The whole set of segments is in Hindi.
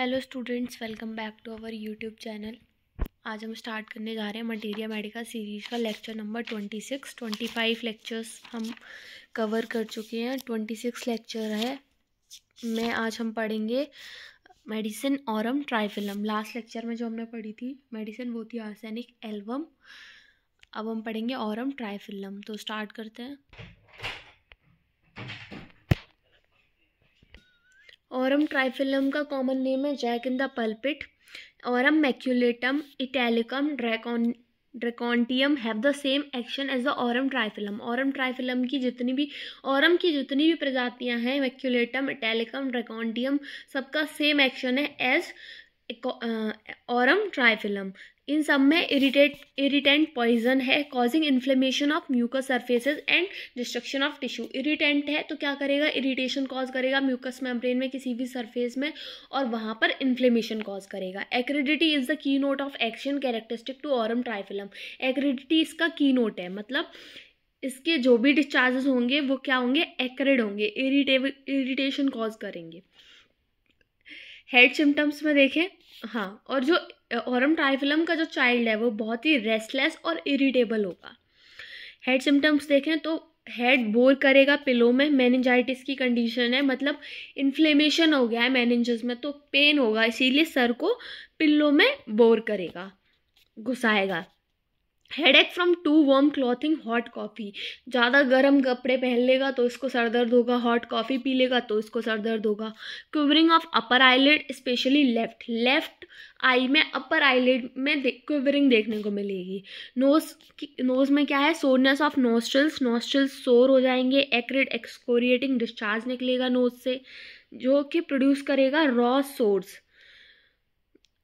hello students welcome back to our YouTube channel आज हम स्टार्ट करने जा रहे हैं मटेरिया मेडिका सीरीज का lecture number twenty six twenty five lectures हम कवर कर चुके हैं ट्वेंटी सिक्स लेक्चर है मैं आज हम पढ़ेंगे medicine aurum triphyllum last lecture में जो हमने पढ़ी थी मेडिसिन वो थी आसैनिक एल्बम अब हम पढ़ेंगे औरम ट्राइफिलम तो स्टार्ट करते हैं और हम ट्राइफिलम का कॉमन नेम है जैक इन द पल्पिट और हम maculatum italicum dracon dracontium have the same action as the aurum triphyllum aurum triphyllum की जितनी भी औरम की जितनी भी प्रजातियां हैं मैक्यूलेटम इटेलिकम ड्रेकॉन्टियम सबका सेम एक्शन है एज औरम ट्राइफिलम इन सब में इरिटेट इरिटेंट पॉइजन है causing inflammation of mucous surfaces and destruction of tissue irritant है तो क्या करेगा इरिटेशन कॉज करेगा म्यूकस मेम्ब्रेन में किसी भी सरफेस में और वहाँ पर इन्फ्लेमेशन कॉज करेगा acridity is the key note of action characteristic to aurum triphyllum acridity इसका की नोट है मतलब इसके जो भी डिस्चार्जेस होंगे वो क्या होंगे एक्रिड होंगे इरिटेव इरिटेशन कॉज करेंगे हेड सिम्टम्स में देखें हाँ और जो औरम ट्राइफिलम का जो चाइल्ड है वो बहुत ही रेस्टलेस और इरिटेबल होगा हेड सिम्टम्स देखें तो हेड बोर करेगा पिलो में मैनजाइटिस की कंडीशन है मतलब इन्फ्लेमेशन हो गया है मैनेजस में तो पेन होगा इसीलिए सर को पिल्लों में बोर करेगा घुसाएगा headache from too warm clothing hot coffee ज़्यादा गर्म कपड़े पहन लेगा तो इसको सर दर्द होगा हॉट कॉफ़ी पी लेगा तो इसको सर दर्द होगा quivering of upper eyelid specially left left eye में अपर आईलेड में दे, क्विवरिंग देखने को मिलेगी नोज नोज में क्या है soreness of nostrils nostrils sore हो जाएंगे एक्रेड एक्सकोरिएटिंग डिस्चार्ज निकलेगा नोज से जो कि प्रोड्यूस करेगा रॉ सोर्स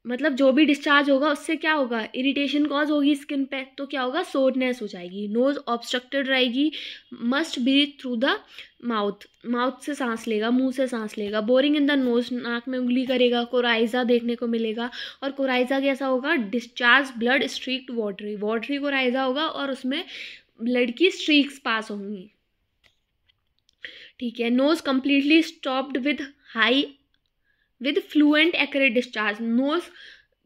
मतलब जो भी डिस्चार्ज होगा उससे क्या होगा इरिटेशन कॉज होगी स्किन पे तो क्या होगा सोरनेस हो जाएगी नोज़ ऑब्स्ट्रक्टेड रहेगी must breathe through the mouth mouth से सांस लेगा मुंह से सांस लेगा बोरिंग इन द नोज नाक में उंगली करेगा कोराइजा देखने को मिलेगा और कोराइजा कैसा होगा discharge blood streaked watery watery coryza होगा और उसमें ब्लड की स्ट्रीक्स पास होंगी ठीक है nose completely stopped with high with fluent accurate discharge nose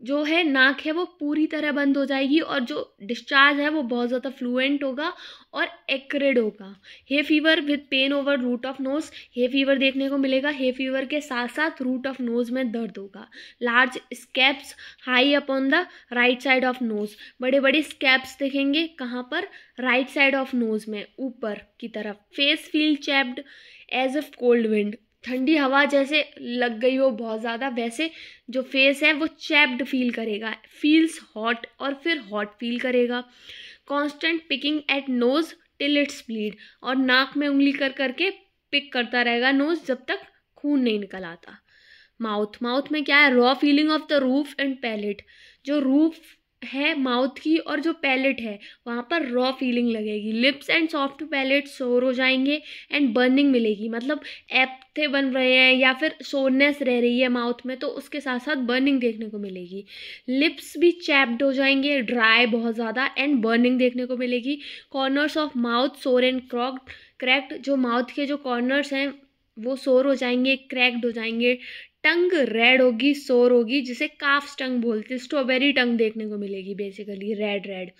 जो है नाक है वो पूरी तरह बंद हो जाएगी और जो डिस्चार्ज है वो बहुत ज़्यादा फ्लुएंट होगा और एक्रेड होगा hay fever with pain over root of nose hay fever देखने को मिलेगा हे फीवर के साथ साथ रूट ऑफ नोज में दर्द होगा large scabs high upon the right side of nose बड़े बड़े स्कैप्स देखेंगे कहाँ पर राइट साइड ऑफ नोज में ऊपर की तरफ face feel chapped as a cold wind ठंडी हवा जैसे लग गई हो बहुत ज़्यादा वैसे जो फेस है वो चैप्ड फील करेगा फील्स हॉट और फिर हॉट फील करेगा constant picking at nose till it's bleed और नाक में उंगली कर करके पिक करता रहेगा नोज़ जब तक खून नहीं निकल आता माउथ माउथ में क्या है raw feeling of the roof and palate जो रूफ है माउथ की और जो पैलेट है वहाँ पर रॉ फीलिंग लगेगी lips and soft palate sore हो जाएंगे एंड बर्निंग मिलेगी मतलब ऐप थे बन रहे हैं या फिर सोरनेस रह रही है माउथ में तो उसके साथ साथ बर्निंग देखने को मिलेगी लिप्स भी चैप्ड हो जाएंगे ड्राई बहुत ज़्यादा एंड बर्निंग देखने को मिलेगी corners of mouth sore and crack cracked जो माउथ के जो कॉर्नर्स हैं वो सोर हो जाएंगे क्रैक्ड हो जाएंगे टंग रेड होगी सोर होगी जिसे काफ्स टंग बोलते हैं स्ट्रॉबेरी टंग देखने को मिलेगी बेसिकली रेड रेड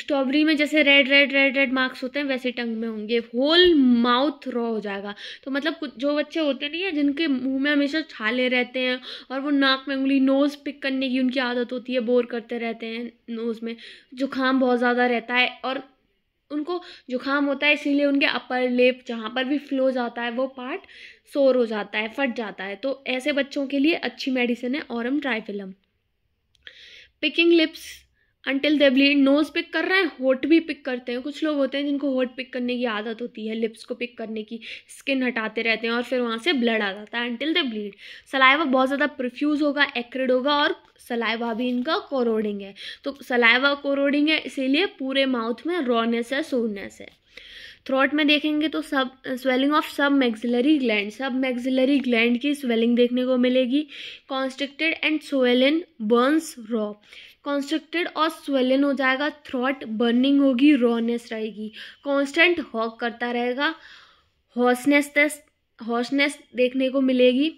स्ट्रॉबेरी में जैसे red red red red marks होते हैं वैसे टंग में होंगे होल माउथ रॉ हो जाएगा तो मतलब कुछ जो बच्चे होते नहीं हैं जिनके मुंह में हमेशा छाले रहते हैं और वो नाक में उंगली नोज़ पिक करने की उनकी आदत होती है बोर करते रहते हैं नोज़ में जुकाम बहुत ज़्यादा रहता है और उनको जुकाम होता है इसीलिए उनके अपर लेप जहाँ पर भी फ्लो जाता है वो पार्ट सोर हो जाता है फट जाता है तो ऐसे बच्चों के लिए अच्छी मेडिसिन है aurum triphyllum picking lips until they bleed nose pick कर रहे हैं होट भी पिक करते हैं कुछ लोग होते हैं जिनको होट पिक करने की आदत होती है लिप्स को पिक करने की स्किन हटाते रहते हैं और फिर वहाँ से ब्लड आ जाता है अनटिल दे ब्लीड सलाइवा बहुत ज़्यादा प्रफ्यूज होगा एक्रिड होगा और सलाइवा भी इनका कोरोडिंग है तो सलाइवा कोरोडिंग है इसीलिए पूरे माउथ में रॉनेस है सोरनेस है थ्रोट में देखेंगे तो सब swelling of submaxillary gland submaxillary gland की स्वेलिंग देखने को मिलेगी constricted and swollen burns raw constricted और स्वेलन हो जाएगा थ्रॉट बर्निंग होगी रॉनेस रहेगी कॉन्स्टेंट हॉक करता रहेगा हॉर्सनेस हॉसनेस देखने को मिलेगी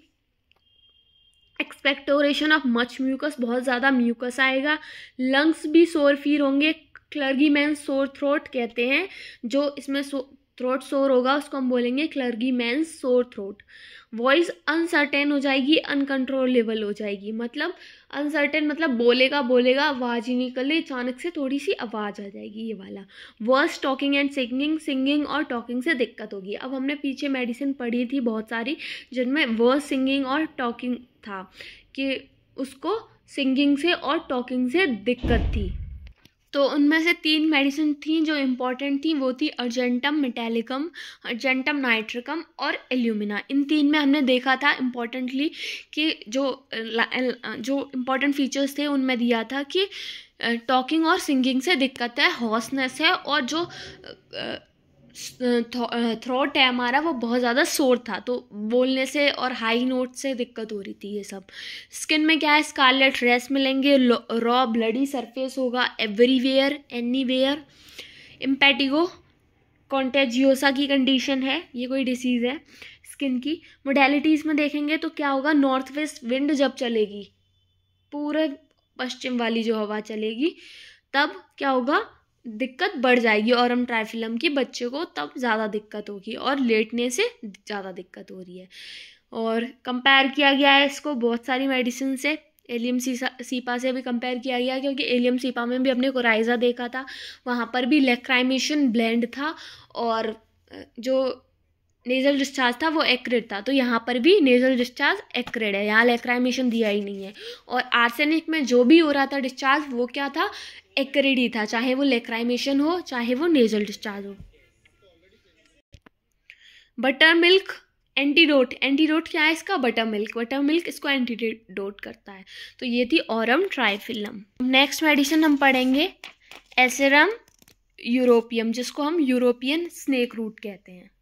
एक्सपेक्टोरेशन ऑफ मच म्यूकस बहुत ज़्यादा म्यूकस आएगा लंग्स भी सोर फील होंगे क्लर्गी मैन सोर थ्रोट कहते हैं जो इसमें थ्रोट सोर होगा उसको हम बोलेंगे क्लर्गी मैं सोर थ्रोट वॉइस अनसर्टेन हो जाएगी अनकंट्रोलेबल हो जाएगी मतलब अनसर्टेन मतलब बोलेगा बोलेगा आवाज़ ही निकले अचानक से थोड़ी सी आवाज़ आ जाएगी ये वाला worse talking and singing singing और टॉकिंग से दिक्कत होगी अब हमने पीछे मेडिसिन पढ़ी थी बहुत सारी जिनमें वर्स सिंगिंग और टॉकिंग था कि उसको सिंगिंग से और टॉकिंग से दिक्कत थी तो उनमें से तीन मेडिसिन थी जो इम्पोर्टेंट थी वो थी अर्जेंटम मेटेलिकम अर्जेंटम नाइट्रिकम और एल्यूमिना इन तीन में हमने देखा था इम्पॉर्टेंटली कि जो जो इम्पोर्टेंट फीचर्स थे उनमें दिया था कि टॉकिंग और सिंगिंग से दिक्कत है हॉसनेस है और जो थ्रोट है हमारा वो बहुत ज़्यादा सोर था तो बोलने से और हाई नोट से दिक्कत हो रही थी ये सब स्किन में क्या है स्कारलेट रेस मिलेंगे रॉ ब्लडी सरफेस होगा एवरीवेयर वेयर इम्पैटिगो कॉन्टेजियोसा की कंडीशन है ये कोई डिसीज़ है स्किन की मोडेलिटीज़ में देखेंगे तो क्या होगा नॉर्थ वेस्ट विंड जब चलेगी पूरे पश्चिम वाली जो हवा चलेगी तब क्या होगा दिक्कत बढ़ जाएगी और हम ट्राइफिलम की बच्चे को तब ज़्यादा दिक्कत होगी और लेटने से ज़्यादा दिक्कत हो रही है और कंपेयर किया गया है इसको बहुत सारी मेडिसिन से एलियम सीसा सीपा से भी कंपेयर किया गया क्योंकि एलियम सीपा में भी हमने कोराइजा देखा था वहाँ पर भी लेक्राइमेशन ब्लेंड था और जो नेज़ल डिस्चार्ज था वो एक्रेड था तो यहाँ पर भी नेज़ल डिस्चार्ज एक्रेड है यहाँ लेक्राइमेशन दिया ही नहीं है और आर्सेनिक में जो भी हो रहा था डिस्चार्ज वो क्या था एक्रेड ही था चाहे वो लेक्राइमेशन हो चाहे वो नेज़ल डिस्चार्ज हो बटर मिल्क एंटीडोट एंटीडोट क्या है इसका बटर मिल्क बटर मिल्क इसको एंटीडोट करता है तो ये थी औरम ट्राइफिलम नेक्स्ट मेडिसिन हम पढ़ेंगे एसेरम यूरोपियम जिसको हम यूरोपियन स्नेक रूट कहते हैं